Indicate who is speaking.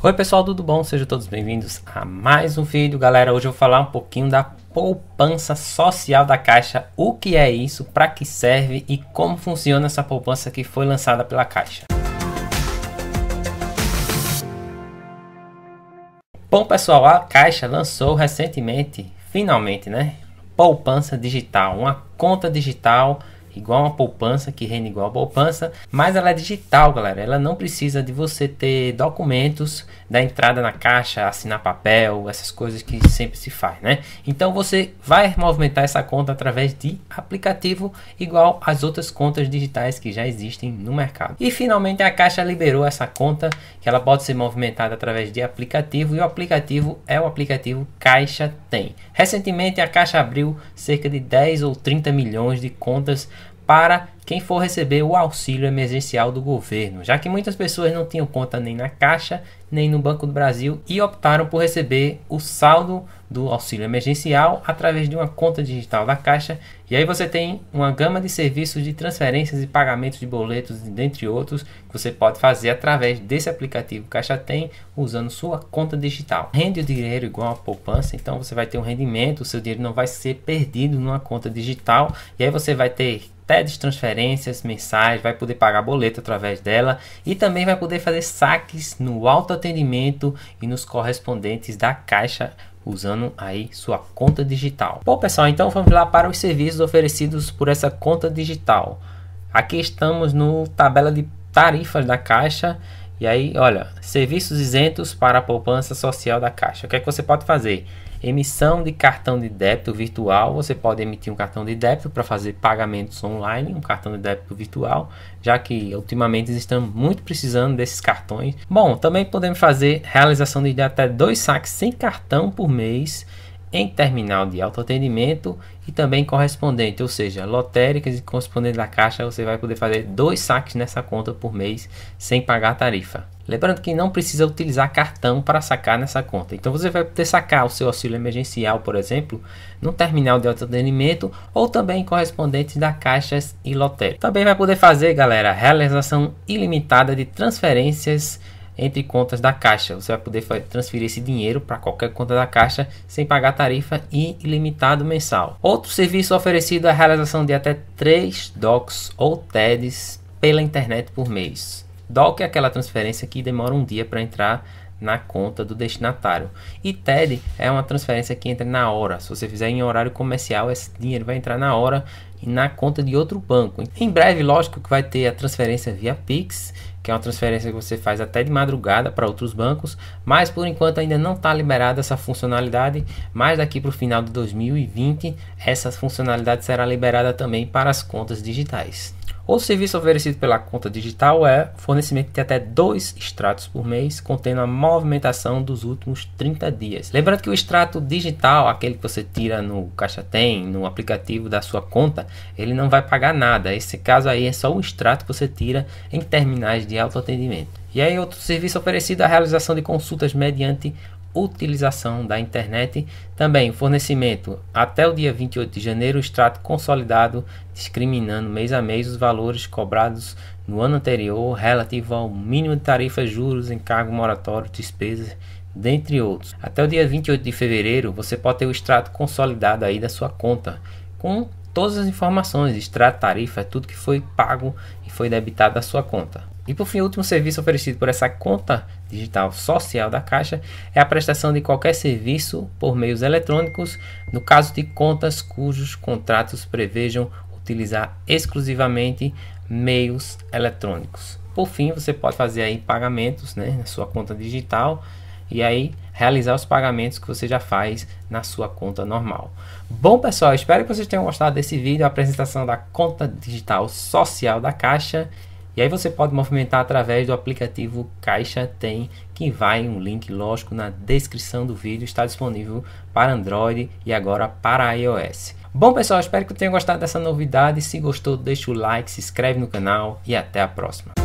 Speaker 1: Oi pessoal, tudo bom? Sejam todos bem-vindos a mais um vídeo. Galera, hoje eu vou falar um pouquinho da poupança social da Caixa, o que é isso, para que serve e como funciona essa poupança que foi lançada pela Caixa. Bom pessoal, a Caixa lançou recentemente, finalmente, né? Poupança digital, uma conta digital igual uma poupança, que rende igual a poupança, mas ela é digital, galera. Ela não precisa de você ter documentos da entrada na caixa, assinar papel, essas coisas que sempre se faz, né? Então você vai movimentar essa conta através de aplicativo, igual as outras contas digitais que já existem no mercado. E finalmente a Caixa liberou essa conta, que ela pode ser movimentada através de aplicativo, e o aplicativo é o aplicativo Caixa tem. Recentemente, a Caixa abriu cerca de 10 ou 30 milhões de contas para quem for receber o auxílio emergencial do governo, já que muitas pessoas não tinham conta nem na Caixa, nem no Banco do Brasil e optaram por receber o saldo do auxílio emergencial através de uma conta digital da Caixa. E aí você tem uma gama de serviços de transferências e pagamentos de boletos, dentre outros, que você pode fazer através desse aplicativo Caixa Tem usando sua conta digital. Rende o dinheiro igual a poupança, então você vai ter um rendimento, seu dinheiro não vai ser perdido numa conta digital e aí você vai ter TEDs, transferências mensais, vai poder pagar boleto através dela e também vai poder fazer saques no autoatendimento e nos correspondentes da Caixa usando aí sua conta digital. Bom pessoal, então vamos lá para os serviços oferecidos por essa conta digital. Aqui estamos no tabela de tarifas da Caixa e aí, olha, serviços isentos para a poupança social da Caixa. O que é que você pode fazer? Emissão de cartão de débito virtual. Você pode emitir um cartão de débito para fazer pagamentos online, um cartão de débito virtual, já que ultimamente estamos muito precisando desses cartões. Bom, também podemos fazer realização de até dois saques sem cartão por mês em terminal de autoatendimento e também correspondente, ou seja, lotéricas e correspondente da Caixa, você vai poder fazer dois saques nessa conta por mês sem pagar a tarifa. Lembrando que não precisa utilizar cartão para sacar nessa conta. Então você vai poder sacar o seu auxílio emergencial, por exemplo, no terminal de autoatendimento ou também correspondentes da Caixas e Lotéricas. Também vai poder fazer, galera, realização ilimitada de transferências entre contas da Caixa. Você vai poder transferir esse dinheiro para qualquer conta da Caixa sem pagar tarifa e ilimitado mensal. Outro serviço oferecido é a realização de até 3 DOCs ou TEDs pela internet por mês. DOC é aquela transferência que demora um dia para entrar na conta do destinatário. E TED é uma transferência que entra na hora. Se você fizer em horário comercial, esse dinheiro vai entrar na hora e na conta de outro banco. Em breve, lógico que vai ter a transferência via Pix, que é uma transferência que você faz até de madrugada para outros bancos, mas por enquanto ainda não está liberada essa funcionalidade, mas daqui para o final de 2020 essa funcionalidade será liberada também para as contas digitais. Outro serviço oferecido pela conta digital é fornecimento de até dois extratos por mês, contendo a movimentação dos últimos 30 dias. Lembrando que o extrato digital, aquele que você tira no Caixa Tem, no aplicativo da sua conta, ele não vai pagar nada. Esse caso aí é só o extrato que você tira em terminais de autoatendimento. E aí outro serviço oferecido é a realização de consultas mediante utilização da internet. Também o fornecimento até o dia 28 de janeiro, o extrato consolidado, discriminando mês a mês os valores cobrados no ano anterior relativo ao mínimo de tarifa, juros, encargo moratório, despesas, dentre outros. Até o dia 28 de fevereiro, você pode ter o extrato consolidado aí da sua conta, com todas as informações, extrato, tarifa, tudo que foi pago e foi debitado da sua conta. E por fim, o último serviço oferecido por essa conta digital social da Caixa é a prestação de qualquer serviço por meios eletrônicos, no caso de contas cujos contratos prevejam utilizar exclusivamente meios eletrônicos. Por fim, você pode fazer aí pagamentos né, na sua conta digital e aí realizar os pagamentos que você já faz na sua conta normal. Bom, pessoal, espero que vocês tenham gostado desse vídeo, a apresentação da conta digital social da Caixa. E aí você pode movimentar através do aplicativo Caixa Tem, que vai um link lógico na descrição do vídeo, está disponível para Android e agora para iOS. Bom pessoal, espero que tenham gostado dessa novidade. Se gostou, deixa o like, se inscreve no canal e até a próxima.